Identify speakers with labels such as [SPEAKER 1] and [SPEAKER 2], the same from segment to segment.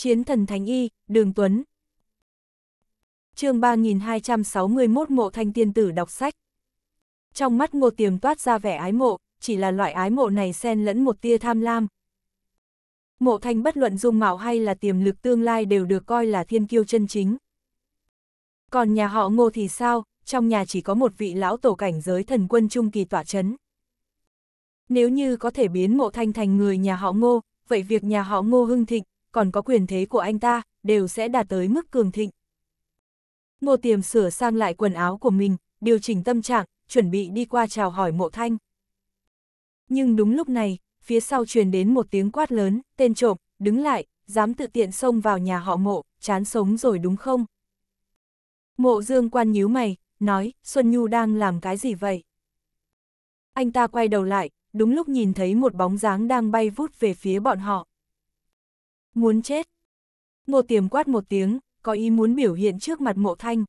[SPEAKER 1] Chiến thần Thánh Y, Đường Tuấn. chương 3261 Mộ Thanh Tiên Tử đọc sách. Trong mắt ngô tiềm toát ra vẻ ái mộ, chỉ là loại ái mộ này xen lẫn một tia tham lam. Mộ Thanh bất luận dung mạo hay là tiềm lực tương lai đều được coi là thiên kiêu chân chính. Còn nhà họ ngô thì sao, trong nhà chỉ có một vị lão tổ cảnh giới thần quân trung kỳ tỏa chấn. Nếu như có thể biến mộ thanh thành người nhà họ ngô, vậy việc nhà họ ngô hưng thịnh, còn có quyền thế của anh ta, đều sẽ đạt tới mức cường thịnh. Ngô Tiềm sửa sang lại quần áo của mình, điều chỉnh tâm trạng, chuẩn bị đi qua chào hỏi mộ thanh. Nhưng đúng lúc này, phía sau truyền đến một tiếng quát lớn, tên trộm, đứng lại, dám tự tiện xông vào nhà họ mộ, chán sống rồi đúng không? Mộ dương quan nhíu mày, nói, Xuân Nhu đang làm cái gì vậy? Anh ta quay đầu lại, đúng lúc nhìn thấy một bóng dáng đang bay vút về phía bọn họ. Muốn chết. Ngô tiềm quát một tiếng, có ý muốn biểu hiện trước mặt mộ thanh.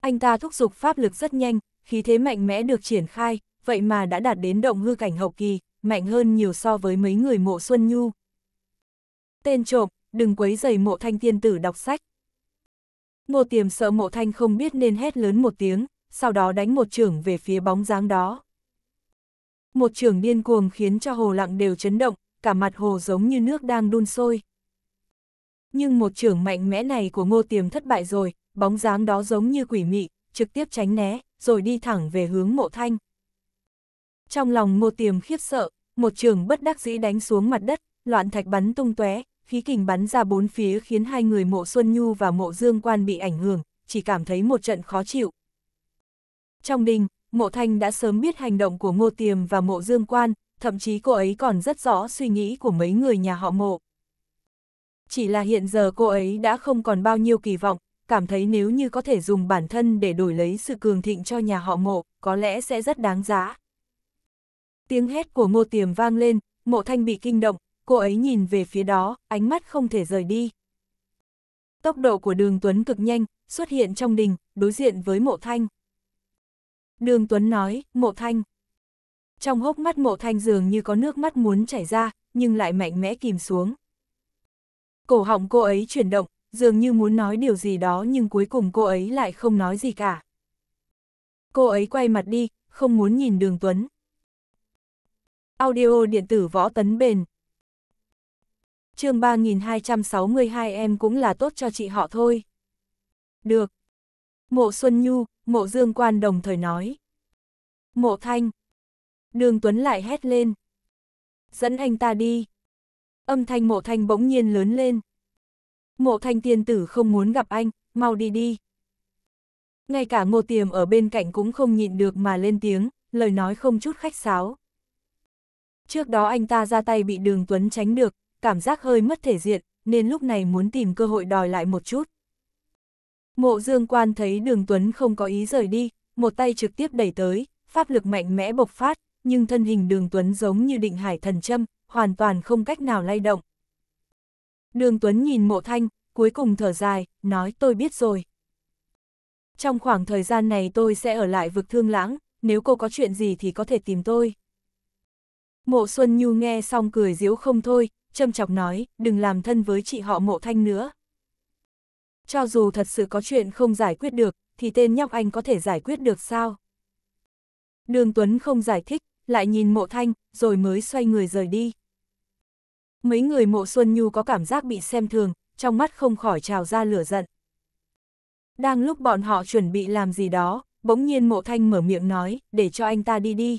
[SPEAKER 1] Anh ta thúc giục pháp lực rất nhanh, khí thế mạnh mẽ được triển khai, vậy mà đã đạt đến động hư cảnh hậu kỳ, mạnh hơn nhiều so với mấy người mộ Xuân Nhu. Tên trộm, đừng quấy giày mộ thanh tiên tử đọc sách. Ngô tiềm sợ mộ thanh không biết nên hét lớn một tiếng, sau đó đánh một trưởng về phía bóng dáng đó. Một trưởng điên cuồng khiến cho hồ lặng đều chấn động, cả mặt hồ giống như nước đang đun sôi. Nhưng một trưởng mạnh mẽ này của ngô tiềm thất bại rồi, bóng dáng đó giống như quỷ mị, trực tiếp tránh né, rồi đi thẳng về hướng mộ thanh. Trong lòng ngô tiềm khiếp sợ, một trường bất đắc dĩ đánh xuống mặt đất, loạn thạch bắn tung tóe, khí kình bắn ra bốn phía khiến hai người mộ Xuân Nhu và mộ Dương Quan bị ảnh hưởng, chỉ cảm thấy một trận khó chịu. Trong đình, mộ Thanh đã sớm biết hành động của Ngô Tiềm và mộ Dương Quan, thậm chí cô ấy còn rất rõ suy nghĩ của mấy người nhà họ mộ. Chỉ là hiện giờ cô ấy đã không còn bao nhiêu kỳ vọng, cảm thấy nếu như có thể dùng bản thân để đổi lấy sự cường thịnh cho nhà họ mộ, có lẽ sẽ rất đáng giá. Tiếng hét của ngô tiềm vang lên, mộ thanh bị kinh động, cô ấy nhìn về phía đó, ánh mắt không thể rời đi. Tốc độ của đường Tuấn cực nhanh, xuất hiện trong đình, đối diện với mộ thanh. Đường Tuấn nói, mộ thanh, trong hốc mắt mộ thanh dường như có nước mắt muốn chảy ra, nhưng lại mạnh mẽ kìm xuống. Cổ họng cô ấy chuyển động, dường như muốn nói điều gì đó nhưng cuối cùng cô ấy lại không nói gì cả. Cô ấy quay mặt đi, không muốn nhìn đường Tuấn. Audio điện tử võ tấn bền. chương 3262 em cũng là tốt cho chị họ thôi. Được. Mộ Xuân Nhu, mộ Dương Quan đồng thời nói. Mộ Thanh, đường Tuấn lại hét lên. Dẫn anh ta đi. Âm thanh mộ thanh bỗng nhiên lớn lên. Mộ thanh tiên tử không muốn gặp anh, mau đi đi. Ngay cả ngô tiềm ở bên cạnh cũng không nhịn được mà lên tiếng, lời nói không chút khách sáo. Trước đó anh ta ra tay bị đường Tuấn tránh được, cảm giác hơi mất thể diện, nên lúc này muốn tìm cơ hội đòi lại một chút. Mộ dương quan thấy đường Tuấn không có ý rời đi, một tay trực tiếp đẩy tới, pháp lực mạnh mẽ bộc phát, nhưng thân hình đường Tuấn giống như định hải thần châm, hoàn toàn không cách nào lay động. Đường Tuấn nhìn mộ thanh, cuối cùng thở dài, nói tôi biết rồi. Trong khoảng thời gian này tôi sẽ ở lại vực thương lãng, nếu cô có chuyện gì thì có thể tìm tôi. Mộ Xuân Nhu nghe xong cười diễu không thôi, châm chọc nói, đừng làm thân với chị họ mộ thanh nữa. Cho dù thật sự có chuyện không giải quyết được, thì tên nhóc anh có thể giải quyết được sao? Đường Tuấn không giải thích, lại nhìn mộ thanh, rồi mới xoay người rời đi. Mấy người mộ Xuân Nhu có cảm giác bị xem thường, trong mắt không khỏi trào ra lửa giận. Đang lúc bọn họ chuẩn bị làm gì đó, bỗng nhiên mộ thanh mở miệng nói, để cho anh ta đi đi.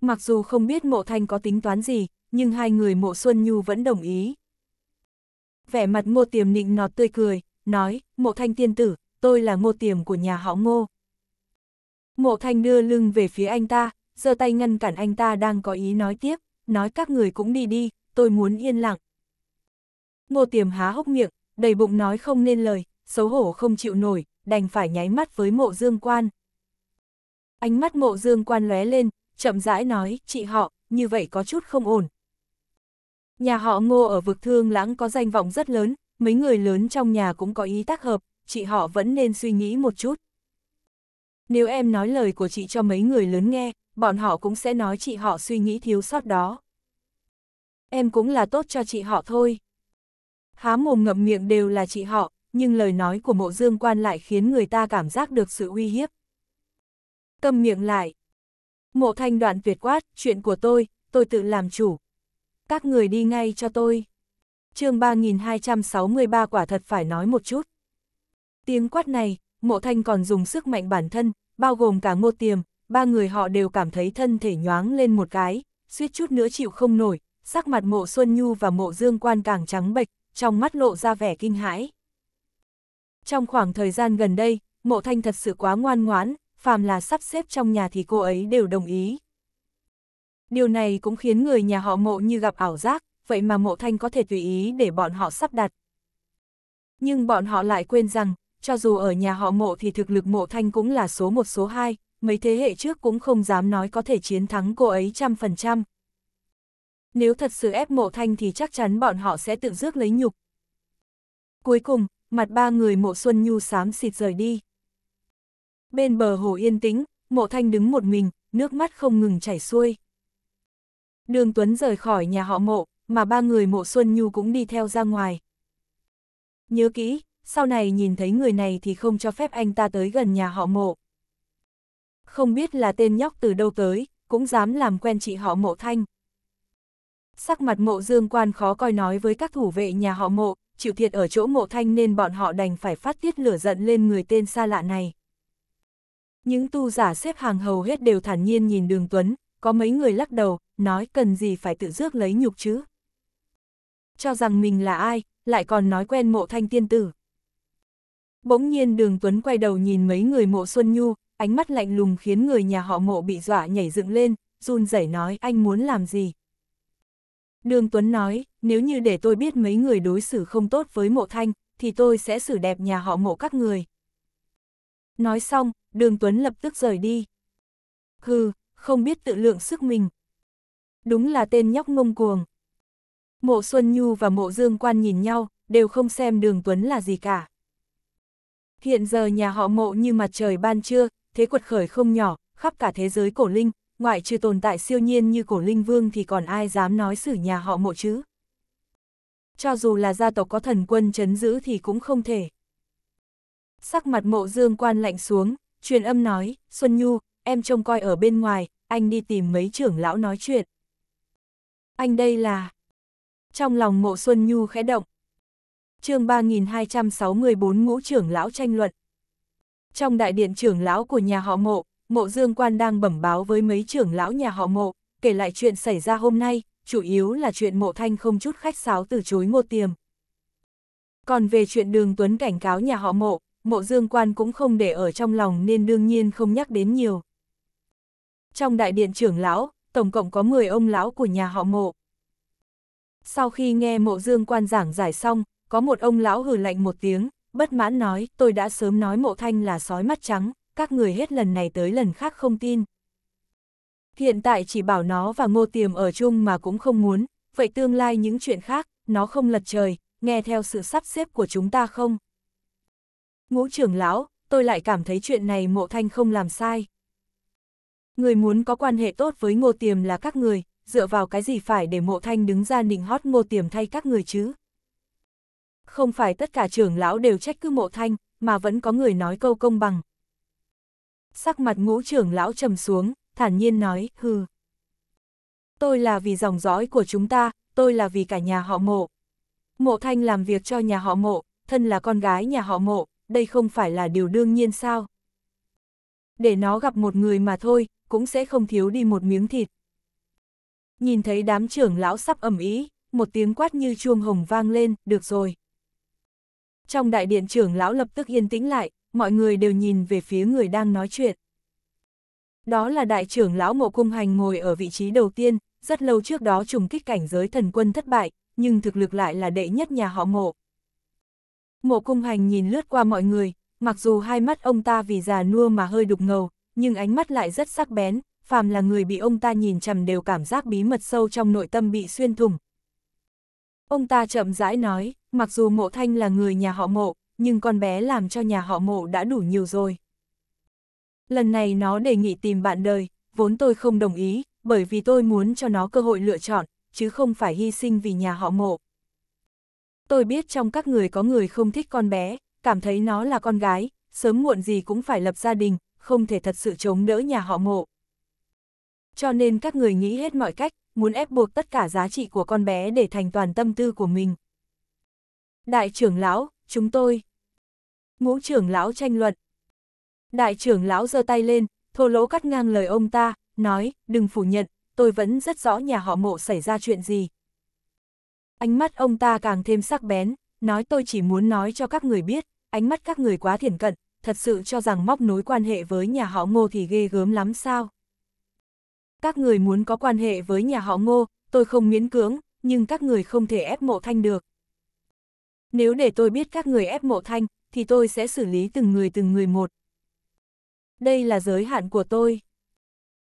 [SPEAKER 1] Mặc dù không biết mộ thanh có tính toán gì, nhưng hai người mộ Xuân Nhu vẫn đồng ý. Vẻ mặt ngô tiềm nịnh nọt tươi cười, nói, mộ thanh tiên tử, tôi là ngô tiềm của nhà họ ngô. Mộ thanh đưa lưng về phía anh ta, giơ tay ngăn cản anh ta đang có ý nói tiếp, nói các người cũng đi đi, tôi muốn yên lặng. Ngô Tiềm há hốc miệng, đầy bụng nói không nên lời, xấu hổ không chịu nổi, đành phải nháy mắt với mộ dương quan. Ánh mắt mộ dương quan lóe lên, chậm rãi nói, chị họ, như vậy có chút không ổn. Nhà họ ngô ở vực thương lãng có danh vọng rất lớn, mấy người lớn trong nhà cũng có ý tác hợp, chị họ vẫn nên suy nghĩ một chút. Nếu em nói lời của chị cho mấy người lớn nghe, bọn họ cũng sẽ nói chị họ suy nghĩ thiếu sót đó. Em cũng là tốt cho chị họ thôi. Há mồm ngậm miệng đều là chị họ, nhưng lời nói của mộ dương quan lại khiến người ta cảm giác được sự uy hiếp. Cầm miệng lại. Mộ thanh đoạn tuyệt quát, chuyện của tôi, tôi tự làm chủ. Các người đi ngay cho tôi. chương 3263 quả thật phải nói một chút. Tiếng quát này, Mộ Thanh còn dùng sức mạnh bản thân, bao gồm cả ngô tiềm, ba người họ đều cảm thấy thân thể nhoáng lên một cái, suýt chút nữa chịu không nổi, sắc mặt mộ Xuân Nhu và mộ Dương Quan càng trắng bệch, trong mắt lộ ra vẻ kinh hãi. Trong khoảng thời gian gần đây, mộ Thanh thật sự quá ngoan ngoãn, phàm là sắp xếp trong nhà thì cô ấy đều đồng ý. Điều này cũng khiến người nhà họ mộ như gặp ảo giác, vậy mà mộ Thanh có thể tùy ý để bọn họ sắp đặt. Nhưng bọn họ lại quên rằng, cho dù ở nhà họ mộ thì thực lực mộ thanh cũng là số một số hai, mấy thế hệ trước cũng không dám nói có thể chiến thắng cô ấy trăm phần trăm. Nếu thật sự ép mộ thanh thì chắc chắn bọn họ sẽ tự rước lấy nhục. Cuối cùng, mặt ba người mộ xuân nhu xám xịt rời đi. Bên bờ hồ yên tĩnh, mộ thanh đứng một mình, nước mắt không ngừng chảy xuôi. Đường Tuấn rời khỏi nhà họ mộ, mà ba người mộ Xuân Nhu cũng đi theo ra ngoài. Nhớ kỹ, sau này nhìn thấy người này thì không cho phép anh ta tới gần nhà họ mộ. Không biết là tên nhóc từ đâu tới, cũng dám làm quen chị họ mộ thanh. Sắc mặt mộ dương quan khó coi nói với các thủ vệ nhà họ mộ, chịu thiệt ở chỗ mộ thanh nên bọn họ đành phải phát tiết lửa giận lên người tên xa lạ này. Những tu giả xếp hàng hầu hết đều thản nhiên nhìn đường Tuấn, có mấy người lắc đầu, nói cần gì phải tự rước lấy nhục chứ. Cho rằng mình là ai, lại còn nói quen mộ thanh tiên tử, Bỗng nhiên đường Tuấn quay đầu nhìn mấy người mộ Xuân Nhu, ánh mắt lạnh lùng khiến người nhà họ mộ bị dọa nhảy dựng lên, run rẩy nói anh muốn làm gì. Đường Tuấn nói, nếu như để tôi biết mấy người đối xử không tốt với mộ thanh, thì tôi sẽ xử đẹp nhà họ mộ các người. Nói xong, đường Tuấn lập tức rời đi. Hừ, không biết tự lượng sức mình. Đúng là tên nhóc ngông cuồng. Mộ Xuân Nhu và mộ Dương Quan nhìn nhau, đều không xem đường Tuấn là gì cả. Hiện giờ nhà họ mộ như mặt trời ban trưa, thế quật khởi không nhỏ, khắp cả thế giới cổ linh, ngoại trừ tồn tại siêu nhiên như cổ linh vương thì còn ai dám nói xử nhà họ mộ chứ. Cho dù là gia tộc có thần quân chấn giữ thì cũng không thể. Sắc mặt mộ dương quan lạnh xuống, truyền âm nói, Xuân Nhu, em trông coi ở bên ngoài, anh đi tìm mấy trưởng lão nói chuyện. Anh đây là... Trong lòng mộ Xuân Nhu khẽ động, chương 3264 ngũ trưởng lão tranh luận. Trong đại điện trưởng lão của nhà họ mộ, mộ dương quan đang bẩm báo với mấy trưởng lão nhà họ mộ, kể lại chuyện xảy ra hôm nay, chủ yếu là chuyện mộ thanh không chút khách sáo từ chối ngô tiềm. Còn về chuyện đường Tuấn cảnh cáo nhà họ mộ, mộ dương quan cũng không để ở trong lòng nên đương nhiên không nhắc đến nhiều. Trong đại điện trưởng lão, tổng cộng có 10 ông lão của nhà họ mộ. Sau khi nghe mộ dương quan giảng giải xong, có một ông lão hừ lạnh một tiếng, bất mãn nói, tôi đã sớm nói mộ thanh là sói mắt trắng, các người hết lần này tới lần khác không tin. Hiện tại chỉ bảo nó và ngô tiềm ở chung mà cũng không muốn, vậy tương lai những chuyện khác, nó không lật trời, nghe theo sự sắp xếp của chúng ta không? Ngũ trưởng lão, tôi lại cảm thấy chuyện này mộ thanh không làm sai. Người muốn có quan hệ tốt với ngô tiềm là các người, dựa vào cái gì phải để mộ thanh đứng ra nịnh hót ngô tiềm thay các người chứ? Không phải tất cả trưởng lão đều trách cứ mộ thanh, mà vẫn có người nói câu công bằng. Sắc mặt ngũ trưởng lão trầm xuống, thản nhiên nói, hừ. Tôi là vì dòng dõi của chúng ta, tôi là vì cả nhà họ mộ. Mộ thanh làm việc cho nhà họ mộ, thân là con gái nhà họ mộ, đây không phải là điều đương nhiên sao. Để nó gặp một người mà thôi, cũng sẽ không thiếu đi một miếng thịt. Nhìn thấy đám trưởng lão sắp ẩm ý, một tiếng quát như chuông hồng vang lên, được rồi. Trong đại điện trưởng lão lập tức yên tĩnh lại, mọi người đều nhìn về phía người đang nói chuyện. Đó là đại trưởng lão mộ cung hành ngồi ở vị trí đầu tiên, rất lâu trước đó trùng kích cảnh giới thần quân thất bại, nhưng thực lực lại là đệ nhất nhà họ mộ. Mộ cung hành nhìn lướt qua mọi người, mặc dù hai mắt ông ta vì già nua mà hơi đục ngầu, nhưng ánh mắt lại rất sắc bén, phàm là người bị ông ta nhìn chằm đều cảm giác bí mật sâu trong nội tâm bị xuyên thủng, Ông ta chậm rãi nói, mặc dù mộ thanh là người nhà họ mộ, nhưng con bé làm cho nhà họ mộ đã đủ nhiều rồi. Lần này nó đề nghị tìm bạn đời, vốn tôi không đồng ý, bởi vì tôi muốn cho nó cơ hội lựa chọn, chứ không phải hy sinh vì nhà họ mộ. Tôi biết trong các người có người không thích con bé, cảm thấy nó là con gái, sớm muộn gì cũng phải lập gia đình, không thể thật sự chống đỡ nhà họ mộ. Cho nên các người nghĩ hết mọi cách, muốn ép buộc tất cả giá trị của con bé để thành toàn tâm tư của mình. Đại trưởng lão, chúng tôi. Ngũ trưởng lão tranh luận. Đại trưởng lão giơ tay lên, thô lỗ cắt ngang lời ông ta, nói, đừng phủ nhận, tôi vẫn rất rõ nhà họ mộ xảy ra chuyện gì. Ánh mắt ông ta càng thêm sắc bén, nói tôi chỉ muốn nói cho các người biết, ánh mắt các người quá thiển cận, thật sự cho rằng móc nối quan hệ với nhà họ ngô thì ghê gớm lắm sao các người muốn có quan hệ với nhà họ ngô, tôi không miễn cưỡng, nhưng các người không thể ép mộ thanh được. Nếu để tôi biết các người ép mộ thanh, thì tôi sẽ xử lý từng người từng người một. Đây là giới hạn của tôi.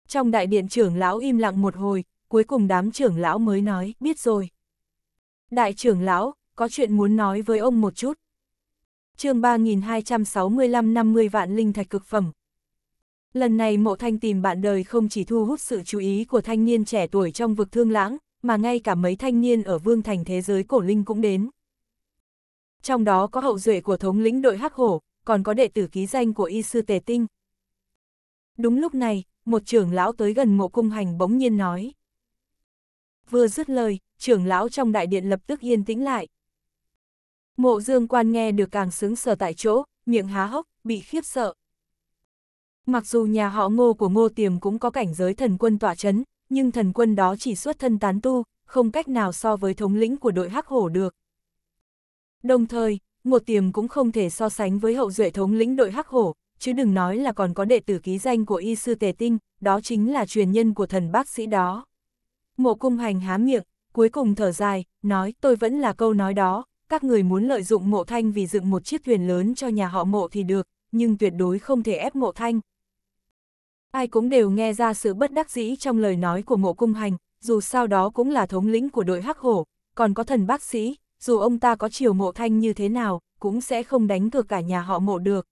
[SPEAKER 1] Trong đại điện trưởng lão im lặng một hồi, cuối cùng đám trưởng lão mới nói, biết rồi. Đại trưởng lão, có chuyện muốn nói với ông một chút. chương 3265 50 vạn linh thạch cực phẩm, Lần này mộ thanh tìm bạn đời không chỉ thu hút sự chú ý của thanh niên trẻ tuổi trong vực thương lãng, mà ngay cả mấy thanh niên ở vương thành thế giới cổ linh cũng đến. Trong đó có hậu duệ của thống lĩnh đội hắc hổ, còn có đệ tử ký danh của y sư tề tinh. Đúng lúc này, một trưởng lão tới gần mộ cung hành bỗng nhiên nói. Vừa dứt lời, trưởng lão trong đại điện lập tức yên tĩnh lại. Mộ dương quan nghe được càng sướng sở tại chỗ, miệng há hốc, bị khiếp sợ. Mặc dù nhà họ ngô của ngô tiềm cũng có cảnh giới thần quân tỏa chấn, nhưng thần quân đó chỉ xuất thân tán tu, không cách nào so với thống lĩnh của đội hắc hổ được. Đồng thời, ngô tiềm cũng không thể so sánh với hậu duệ thống lĩnh đội hắc hổ, chứ đừng nói là còn có đệ tử ký danh của y sư tề tinh, đó chính là truyền nhân của thần bác sĩ đó. Mộ cung hành há miệng, cuối cùng thở dài, nói tôi vẫn là câu nói đó, các người muốn lợi dụng mộ thanh vì dựng một chiếc thuyền lớn cho nhà họ mộ thì được, nhưng tuyệt đối không thể ép mộ thanh, Ai cũng đều nghe ra sự bất đắc dĩ trong lời nói của mộ cung hành, dù sao đó cũng là thống lĩnh của đội hắc hổ, còn có thần bác sĩ, dù ông ta có chiều mộ thanh như thế nào, cũng sẽ không đánh cược cả nhà họ mộ được.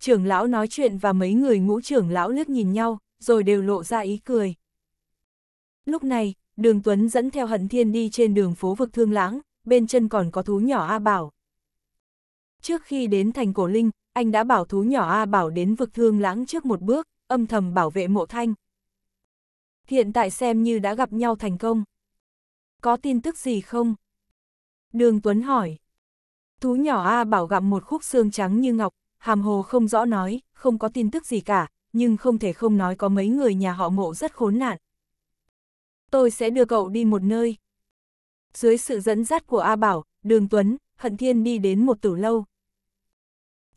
[SPEAKER 1] Trưởng lão nói chuyện và mấy người ngũ trưởng lão liếc nhìn nhau, rồi đều lộ ra ý cười. Lúc này, đường Tuấn dẫn theo hận thiên đi trên đường phố vực thương lãng, bên chân còn có thú nhỏ A Bảo. Trước khi đến thành cổ linh, anh đã bảo thú nhỏ A Bảo đến vực thương lãng trước một bước, âm thầm bảo vệ mộ thanh. Hiện tại xem như đã gặp nhau thành công. Có tin tức gì không? Đường Tuấn hỏi. Thú nhỏ A Bảo gặm một khúc xương trắng như ngọc, hàm hồ không rõ nói, không có tin tức gì cả, nhưng không thể không nói có mấy người nhà họ mộ rất khốn nạn. Tôi sẽ đưa cậu đi một nơi. Dưới sự dẫn dắt của A Bảo, Đường Tuấn, Hận Thiên đi đến một tử lâu,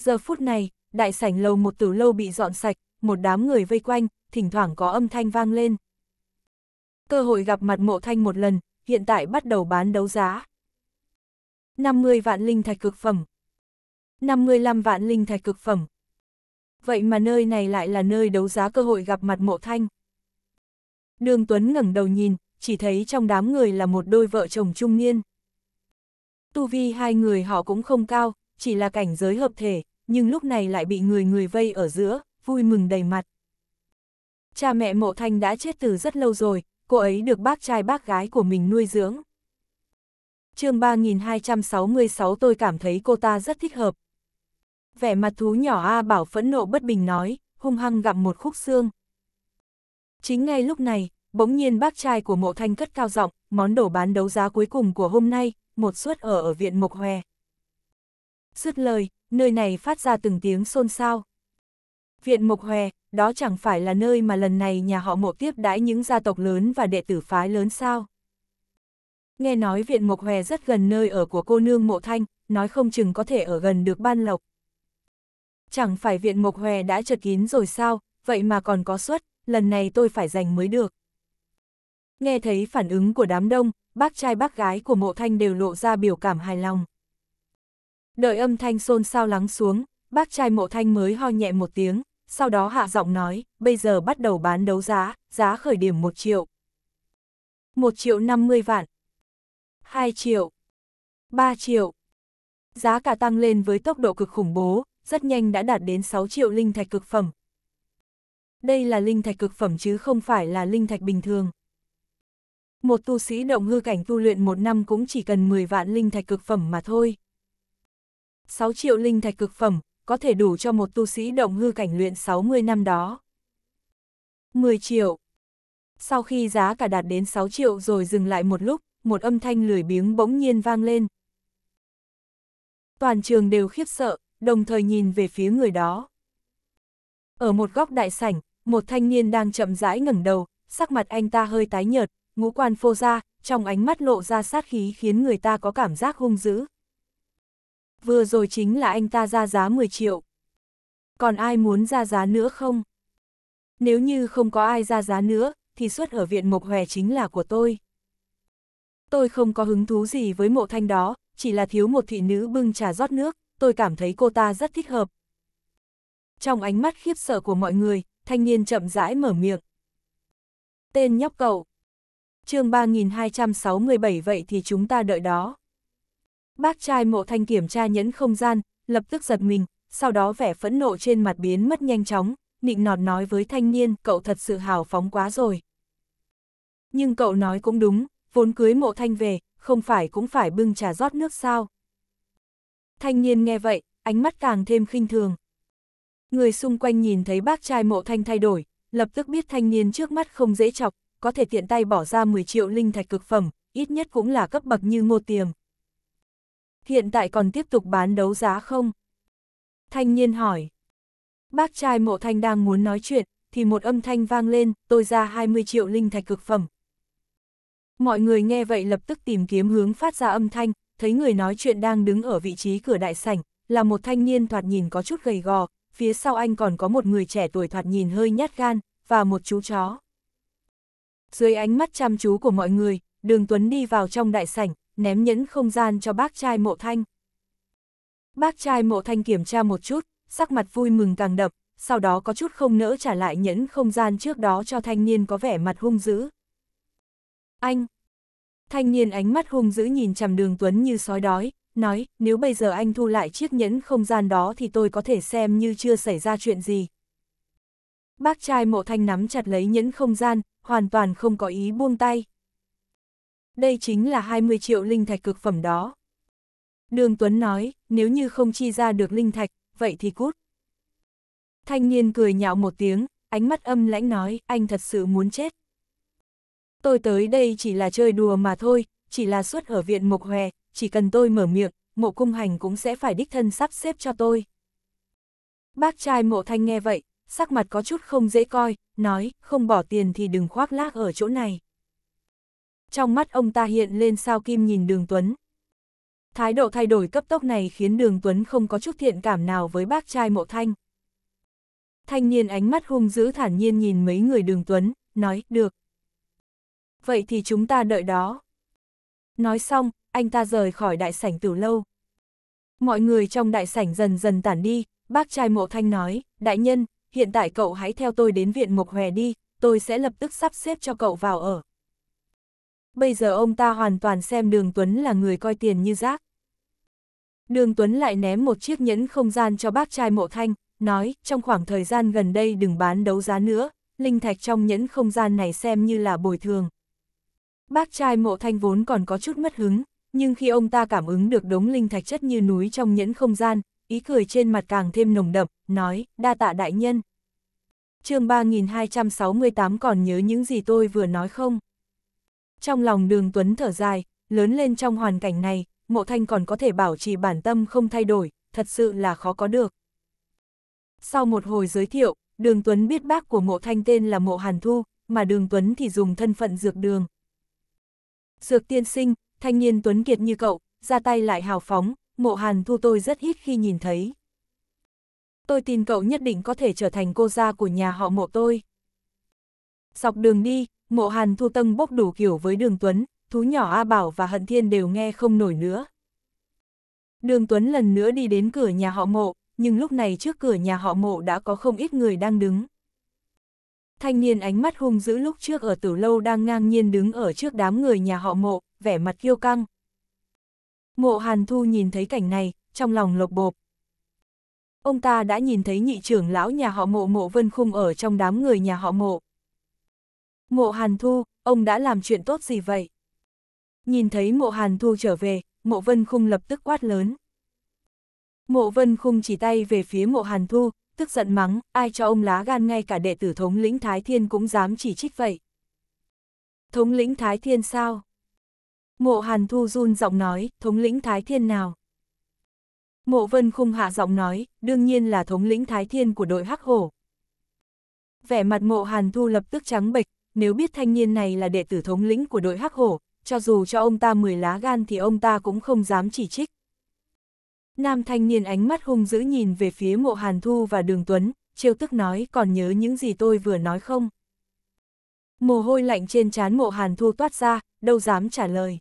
[SPEAKER 1] Giờ phút này, đại sảnh lầu một từ lâu bị dọn sạch, một đám người vây quanh, thỉnh thoảng có âm thanh vang lên. Cơ hội gặp mặt mộ thanh một lần, hiện tại bắt đầu bán đấu giá. 50 vạn linh thạch cực phẩm. 55 vạn linh thạch cực phẩm. Vậy mà nơi này lại là nơi đấu giá cơ hội gặp mặt mộ thanh. Đường Tuấn ngẩng đầu nhìn, chỉ thấy trong đám người là một đôi vợ chồng trung niên. Tu vi hai người họ cũng không cao, chỉ là cảnh giới hợp thể, nhưng lúc này lại bị người người vây ở giữa, vui mừng đầy mặt. Cha mẹ mộ thanh đã chết từ rất lâu rồi, cô ấy được bác trai bác gái của mình nuôi dưỡng. chương 3266 tôi cảm thấy cô ta rất thích hợp. Vẻ mặt thú nhỏ A Bảo phẫn nộ bất bình nói, hung hăng gặm một khúc xương. Chính ngay lúc này, bỗng nhiên bác trai của mộ thanh cất cao giọng món đồ bán đấu giá cuối cùng của hôm nay, một suất ở ở viện Mộc Hòe. sứt lời, nơi này phát ra từng tiếng xôn xao. Viện Mộc Hòe, đó chẳng phải là nơi mà lần này nhà họ Mộ tiếp đãi những gia tộc lớn và đệ tử phái lớn sao. Nghe nói Viện Mộc Hòe rất gần nơi ở của cô nương Mộ Thanh, nói không chừng có thể ở gần được ban lộc. Chẳng phải Viện Mộc Hòe đã chật kín rồi sao, vậy mà còn có suất, lần này tôi phải giành mới được. Nghe thấy phản ứng của đám đông, bác trai bác gái của Mộ Thanh đều lộ ra biểu cảm hài lòng. Đợi âm thanh xôn xao lắng xuống, bác trai mộ thanh mới ho nhẹ một tiếng, sau đó hạ giọng nói, bây giờ bắt đầu bán đấu giá, giá khởi điểm 1 triệu. 1 triệu 50 vạn. 2 triệu. 3 triệu. Giá cả tăng lên với tốc độ cực khủng bố, rất nhanh đã đạt đến 6 triệu linh thạch cực phẩm. Đây là linh thạch cực phẩm chứ không phải là linh thạch bình thường. Một tu sĩ động hư cảnh tu luyện một năm cũng chỉ cần 10 vạn linh thạch cực phẩm mà thôi. 6 triệu linh thạch cực phẩm, có thể đủ cho một tu sĩ động hư cảnh luyện 60 năm đó. 10 triệu. Sau khi giá cả đạt đến 6 triệu rồi dừng lại một lúc, một âm thanh lười biếng bỗng nhiên vang lên. Toàn trường đều khiếp sợ, đồng thời nhìn về phía người đó. Ở một góc đại sảnh, một thanh niên đang chậm rãi ngẩng đầu, sắc mặt anh ta hơi tái nhợt, ngũ quan phô ra, trong ánh mắt lộ ra sát khí khiến người ta có cảm giác hung dữ vừa rồi chính là anh ta ra giá 10 triệu. Còn ai muốn ra giá nữa không? Nếu như không có ai ra giá nữa, thì suất ở viện Mộc Hòe chính là của tôi. Tôi không có hứng thú gì với mộ thanh đó, chỉ là thiếu một thị nữ bưng trà rót nước, tôi cảm thấy cô ta rất thích hợp. Trong ánh mắt khiếp sợ của mọi người, thanh niên chậm rãi mở miệng. Tên nhóc cậu. chương 3267 vậy thì chúng ta đợi đó. Bác trai mộ thanh kiểm tra nhẫn không gian, lập tức giật mình, sau đó vẻ phẫn nộ trên mặt biến mất nhanh chóng, nịnh nọt nói với thanh niên cậu thật sự hào phóng quá rồi. Nhưng cậu nói cũng đúng, vốn cưới mộ thanh về, không phải cũng phải bưng trà rót nước sao. Thanh niên nghe vậy, ánh mắt càng thêm khinh thường. Người xung quanh nhìn thấy bác trai mộ thanh thay đổi, lập tức biết thanh niên trước mắt không dễ chọc, có thể tiện tay bỏ ra 10 triệu linh thạch cực phẩm, ít nhất cũng là cấp bậc như ngô tiềm. Hiện tại còn tiếp tục bán đấu giá không? Thanh niên hỏi. Bác trai mộ thanh đang muốn nói chuyện, thì một âm thanh vang lên, tôi ra 20 triệu linh thạch cực phẩm. Mọi người nghe vậy lập tức tìm kiếm hướng phát ra âm thanh, thấy người nói chuyện đang đứng ở vị trí cửa đại sảnh, là một thanh niên thoạt nhìn có chút gầy gò, phía sau anh còn có một người trẻ tuổi thoạt nhìn hơi nhát gan, và một chú chó. Dưới ánh mắt chăm chú của mọi người, Đường Tuấn đi vào trong đại sảnh, ném nhẫn không gian cho bác trai mộ thanh. Bác trai mộ thanh kiểm tra một chút, sắc mặt vui mừng càng đập, sau đó có chút không nỡ trả lại nhẫn không gian trước đó cho thanh niên có vẻ mặt hung dữ. Anh! Thanh niên ánh mắt hung dữ nhìn chằm đường Tuấn như sói đói, nói, nếu bây giờ anh thu lại chiếc nhẫn không gian đó thì tôi có thể xem như chưa xảy ra chuyện gì. Bác trai mộ thanh nắm chặt lấy nhẫn không gian, hoàn toàn không có ý buông tay đây chính là 20 triệu linh thạch cực phẩm đó. Đường Tuấn nói, nếu như không chi ra được linh thạch, vậy thì cút. Thanh niên cười nhạo một tiếng, ánh mắt âm lãnh nói, anh thật sự muốn chết. Tôi tới đây chỉ là chơi đùa mà thôi, chỉ là suốt ở viện Mộc Hòe, chỉ cần tôi mở miệng, mộ cung hành cũng sẽ phải đích thân sắp xếp cho tôi. Bác trai mộ thanh nghe vậy, sắc mặt có chút không dễ coi, nói, không bỏ tiền thì đừng khoác lác ở chỗ này trong mắt ông ta hiện lên sao kim nhìn đường Tuấn. Thái độ thay đổi cấp tốc này khiến đường Tuấn không có chút thiện cảm nào với bác trai mộ thanh. Thanh niên ánh mắt hung dữ thản nhiên nhìn mấy người đường Tuấn, nói, được. Vậy thì chúng ta đợi đó. Nói xong, anh ta rời khỏi đại sảnh từ lâu. Mọi người trong đại sảnh dần dần tản đi, bác trai mộ thanh nói, đại nhân, hiện tại cậu hãy theo tôi đến viện Mộc Hòe đi, tôi sẽ lập tức sắp xếp cho cậu vào ở. Bây giờ ông ta hoàn toàn xem Đường Tuấn là người coi tiền như rác. Đường Tuấn lại ném một chiếc nhẫn không gian cho bác trai mộ thanh, nói, trong khoảng thời gian gần đây đừng bán đấu giá nữa, linh thạch trong nhẫn không gian này xem như là bồi thường. Bác trai mộ thanh vốn còn có chút mất hứng, nhưng khi ông ta cảm ứng được đống linh thạch chất như núi trong nhẫn không gian, ý cười trên mặt càng thêm nồng đậm, nói, đa tạ đại nhân. chương 3268 còn nhớ những gì tôi vừa nói không? Trong lòng đường Tuấn thở dài, lớn lên trong hoàn cảnh này, mộ thanh còn có thể bảo trì bản tâm không thay đổi, thật sự là khó có được. Sau một hồi giới thiệu, đường Tuấn biết bác của mộ thanh tên là mộ Hàn Thu, mà đường Tuấn thì dùng thân phận dược đường. Dược tiên sinh, thanh niên Tuấn Kiệt như cậu, ra tay lại hào phóng, mộ Hàn Thu tôi rất ít khi nhìn thấy. Tôi tin cậu nhất định có thể trở thành cô gia của nhà họ mộ tôi. Dọc đường đi, mộ hàn thu tâm bốc đủ kiểu với đường Tuấn, thú nhỏ A Bảo và Hận Thiên đều nghe không nổi nữa. Đường Tuấn lần nữa đi đến cửa nhà họ mộ, nhưng lúc này trước cửa nhà họ mộ đã có không ít người đang đứng. Thanh niên ánh mắt hung dữ lúc trước ở tử lâu đang ngang nhiên đứng ở trước đám người nhà họ mộ, vẻ mặt kiêu căng. Mộ Hàn Thu nhìn thấy cảnh này, trong lòng lộc bộp. Ông ta đã nhìn thấy nhị trưởng lão nhà họ mộ mộ vân khung ở trong đám người nhà họ mộ, Mộ Hàn Thu, ông đã làm chuyện tốt gì vậy? Nhìn thấy mộ Hàn Thu trở về, mộ Vân Khung lập tức quát lớn. Mộ Vân Khung chỉ tay về phía mộ Hàn Thu, tức giận mắng, ai cho ông lá gan ngay cả đệ tử thống lĩnh Thái Thiên cũng dám chỉ trích vậy. Thống lĩnh Thái Thiên sao? Mộ Hàn Thu run giọng nói, thống lĩnh Thái Thiên nào? Mộ Vân Khung hạ giọng nói, đương nhiên là thống lĩnh Thái Thiên của đội Hắc Hổ. Vẻ mặt mộ Hàn Thu lập tức trắng bệch, nếu biết thanh niên này là đệ tử thống lĩnh của đội Hắc Hổ, cho dù cho ông ta 10 lá gan thì ông ta cũng không dám chỉ trích. Nam thanh niên ánh mắt hung dữ nhìn về phía mộ Hàn Thu và Đường Tuấn, trêu tức nói còn nhớ những gì tôi vừa nói không? Mồ hôi lạnh trên trán mộ Hàn Thu toát ra, đâu dám trả lời.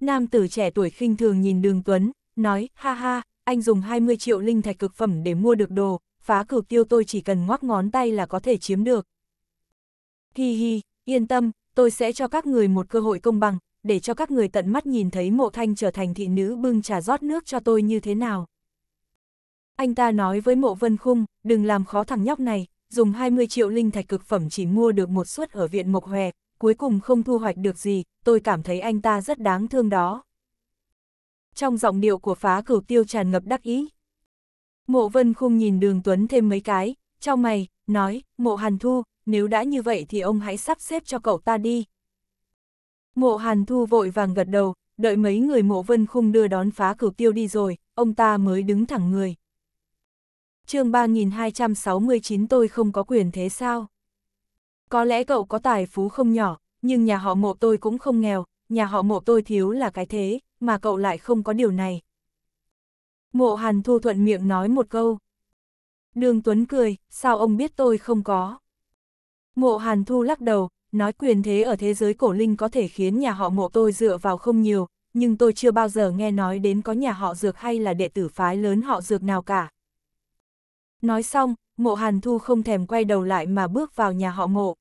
[SPEAKER 1] Nam tử trẻ tuổi khinh thường nhìn Đường Tuấn, nói, ha ha, anh dùng 20 triệu linh thạch cực phẩm để mua được đồ, phá cửu tiêu tôi chỉ cần ngoắc ngón tay là có thể chiếm được, Hi hi, yên tâm, tôi sẽ cho các người một cơ hội công bằng, để cho các người tận mắt nhìn thấy mộ thanh trở thành thị nữ bưng trà rót nước cho tôi như thế nào. Anh ta nói với mộ vân khung, đừng làm khó thằng nhóc này, dùng 20 triệu linh thạch cực phẩm chỉ mua được một suất ở viện Mộc Hòe, cuối cùng không thu hoạch được gì, tôi cảm thấy anh ta rất đáng thương đó. Trong giọng điệu của phá cửu tiêu tràn ngập đắc ý. Mộ vân khung nhìn đường Tuấn thêm mấy cái, trong mày, nói, mộ hàn thu, nếu đã như vậy thì ông hãy sắp xếp cho cậu ta đi. Mộ Hàn Thu vội vàng gật đầu, đợi mấy người mộ vân khung đưa đón phá cửu tiêu đi rồi, ông ta mới đứng thẳng người. chương 3269 tôi không có quyền thế sao? Có lẽ cậu có tài phú không nhỏ, nhưng nhà họ mộ tôi cũng không nghèo, nhà họ mộ tôi thiếu là cái thế, mà cậu lại không có điều này. Mộ Hàn Thu thuận miệng nói một câu. Đường Tuấn cười, sao ông biết tôi không có? Mộ Hàn Thu lắc đầu, nói quyền thế ở thế giới cổ linh có thể khiến nhà họ mộ tôi dựa vào không nhiều, nhưng tôi chưa bao giờ nghe nói đến có nhà họ dược hay là đệ tử phái lớn họ dược nào cả. Nói xong, mộ Hàn Thu không thèm quay đầu lại mà bước vào nhà họ mộ.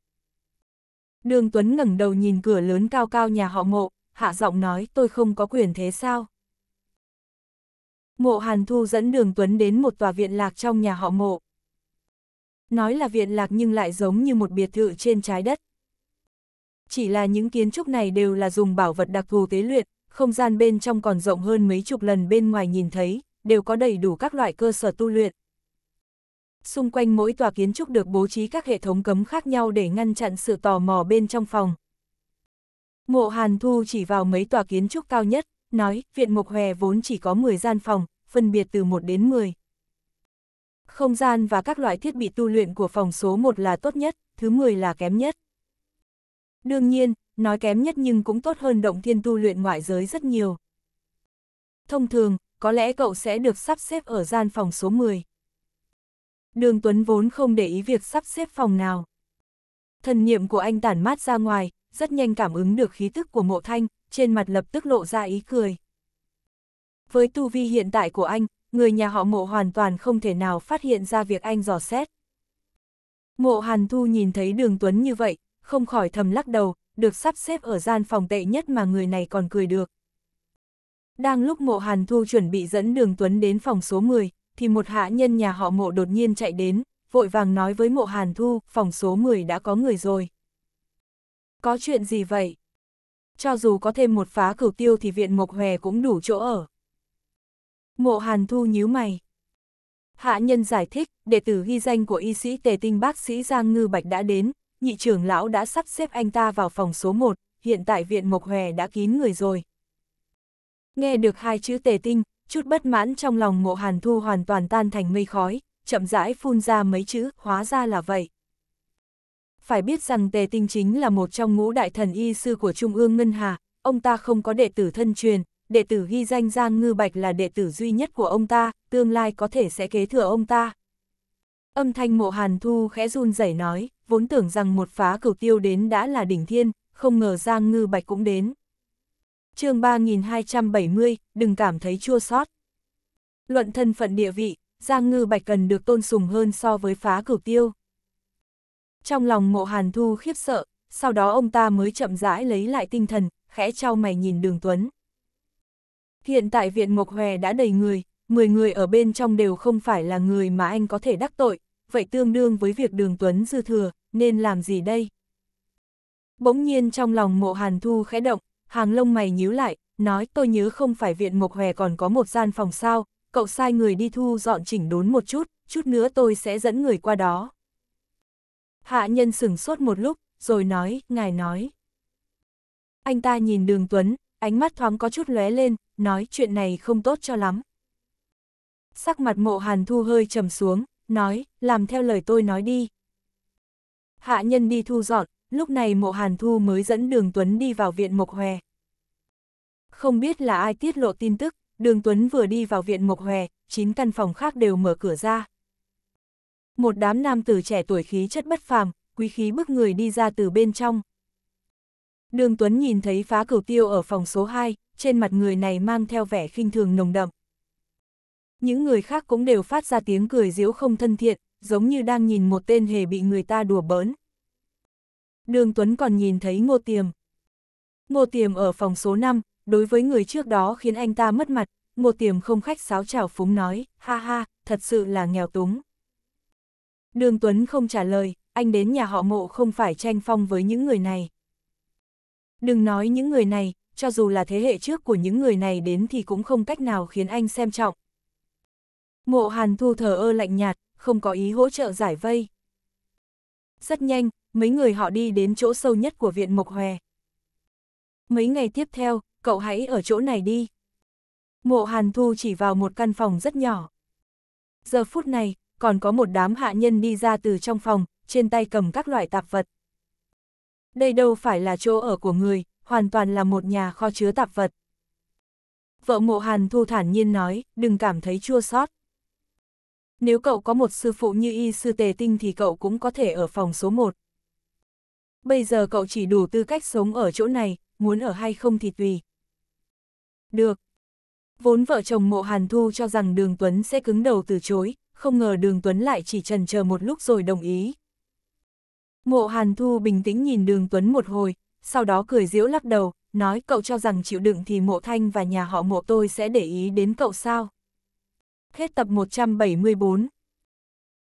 [SPEAKER 1] Đường Tuấn ngẩng đầu nhìn cửa lớn cao cao nhà họ mộ, hạ giọng nói tôi không có quyền thế sao. Mộ Hàn Thu dẫn đường Tuấn đến một tòa viện lạc trong nhà họ mộ nói là viện lạc nhưng lại giống như một biệt thự trên trái đất. Chỉ là những kiến trúc này đều là dùng bảo vật đặc thù tế luyện, không gian bên trong còn rộng hơn mấy chục lần bên ngoài nhìn thấy, đều có đầy đủ các loại cơ sở tu luyện. Xung quanh mỗi tòa kiến trúc được bố trí các hệ thống cấm khác nhau để ngăn chặn sự tò mò bên trong phòng. Mộ Hàn Thu chỉ vào mấy tòa kiến trúc cao nhất, nói, viện Mộc Hòe vốn chỉ có 10 gian phòng, phân biệt từ 1 đến 10. Không gian và các loại thiết bị tu luyện của phòng số 1 là tốt nhất, thứ 10 là kém nhất. Đương nhiên, nói kém nhất nhưng cũng tốt hơn động thiên tu luyện ngoại giới rất nhiều. Thông thường, có lẽ cậu sẽ được sắp xếp ở gian phòng số 10. Đường Tuấn vốn không để ý việc sắp xếp phòng nào. Thần niệm của anh tản mát ra ngoài, rất nhanh cảm ứng được khí tức của mộ thanh, trên mặt lập tức lộ ra ý cười. Với tu vi hiện tại của anh, người nhà họ mộ hoàn toàn không thể nào phát hiện ra việc anh dò xét. Mộ Hàn Thu nhìn thấy đường Tuấn như vậy, không khỏi thầm lắc đầu, được sắp xếp ở gian phòng tệ nhất mà người này còn cười được. Đang lúc mộ Hàn Thu chuẩn bị dẫn đường Tuấn đến phòng số 10, thì một hạ nhân nhà họ mộ đột nhiên chạy đến, vội vàng nói với mộ Hàn Thu, phòng số 10 đã có người rồi. Có chuyện gì vậy? Cho dù có thêm một phá cửu tiêu thì viện Mộc Hòe cũng đủ chỗ ở. Mộ Hàn Thu nhíu mày. Hạ nhân giải thích, đệ tử ghi danh của y sĩ tề tinh bác sĩ Giang Ngư Bạch đã đến, nhị trưởng lão đã sắp xếp anh ta vào phòng số 1, hiện tại viện Mộc Hòe đã kín người rồi. Nghe được hai chữ tề tinh, chút bất mãn trong lòng mộ Hàn Thu hoàn toàn tan thành mây khói, chậm rãi phun ra mấy chữ, hóa ra là vậy. Phải biết rằng Tề Tinh chính là một trong ngũ đại thần y sư của Trung ương Ngân Hà, ông ta không có đệ tử thân truyền, đệ tử ghi danh Giang Ngư Bạch là đệ tử duy nhất của ông ta, tương lai có thể sẽ kế thừa ông ta. Âm thanh mộ hàn thu khẽ run rẩy nói, vốn tưởng rằng một phá cửu tiêu đến đã là đỉnh thiên, không ngờ Giang Ngư Bạch cũng đến. chương 3270, đừng cảm thấy chua sót. Luận thân phận địa vị, Giang Ngư Bạch cần được tôn sùng hơn so với phá cửu tiêu. Trong lòng mộ hàn thu khiếp sợ, sau đó ông ta mới chậm rãi lấy lại tinh thần, khẽ trao mày nhìn đường Tuấn. Hiện tại viện Mộc Hòe đã đầy người, 10 người ở bên trong đều không phải là người mà anh có thể đắc tội, vậy tương đương với việc đường Tuấn dư thừa, nên làm gì đây? Bỗng nhiên trong lòng mộ hàn thu khẽ động, hàng lông mày nhíu lại, nói tôi nhớ không phải viện Mộc Hòe còn có một gian phòng sao, cậu sai người đi thu dọn chỉnh đốn một chút, chút nữa tôi sẽ dẫn người qua đó. Hạ nhân sửng sốt một lúc, rồi nói, ngài nói. Anh ta nhìn đường Tuấn, ánh mắt thoáng có chút lóe lên, nói chuyện này không tốt cho lắm. Sắc mặt mộ hàn thu hơi trầm xuống, nói, làm theo lời tôi nói đi. Hạ nhân đi thu dọn, lúc này mộ hàn thu mới dẫn đường Tuấn đi vào viện Mộc Hòe. Không biết là ai tiết lộ tin tức, đường Tuấn vừa đi vào viện Mộc Hòe, 9 căn phòng khác đều mở cửa ra. Một đám nam tử trẻ tuổi khí chất bất phàm, quý khí bức người đi ra từ bên trong, Đường Tuấn nhìn thấy phá cửu tiêu ở phòng số 2, trên mặt người này mang theo vẻ khinh thường nồng đậm. Những người khác cũng đều phát ra tiếng cười diếu không thân thiện, giống như đang nhìn một tên hề bị người ta đùa bỡn. Đường Tuấn còn nhìn thấy Ngô Tiềm. Ngô Tiềm ở phòng số 5, đối với người trước đó khiến anh ta mất mặt, Ngô Tiềm không khách sáo chào phúng nói, ha ha, thật sự là nghèo túng. Đường Tuấn không trả lời, anh đến nhà họ mộ không phải tranh phong với những người này. Đừng nói những người này, cho dù là thế hệ trước của những người này đến thì cũng không cách nào khiến anh xem trọng. Mộ Hàn Thu thờ ơ lạnh nhạt, không có ý hỗ trợ giải vây. Rất nhanh, mấy người họ đi đến chỗ sâu nhất của viện Mộc Hòe. Mấy ngày tiếp theo, cậu hãy ở chỗ này đi. Mộ Hàn Thu chỉ vào một căn phòng rất nhỏ. Giờ phút này, còn có một đám hạ nhân đi ra từ trong phòng, trên tay cầm các loại tạp vật. Đây đâu phải là chỗ ở của người, hoàn toàn là một nhà kho chứa tạp vật. Vợ mộ hàn thu thản nhiên nói, đừng cảm thấy chua sót. Nếu cậu có một sư phụ như y sư tề tinh thì cậu cũng có thể ở phòng số 1. Bây giờ cậu chỉ đủ tư cách sống ở chỗ này, muốn ở hay không thì tùy. Được. Vốn vợ chồng mộ hàn thu cho rằng đường Tuấn sẽ cứng đầu từ chối, không ngờ đường Tuấn lại chỉ trần chờ một lúc rồi đồng ý. Mộ Hàn Thu bình tĩnh nhìn đường Tuấn một hồi, sau đó cười diễu lắc đầu, nói cậu cho rằng chịu đựng thì mộ thanh và nhà họ mộ tôi sẽ để ý đến cậu sao. Hết tập 174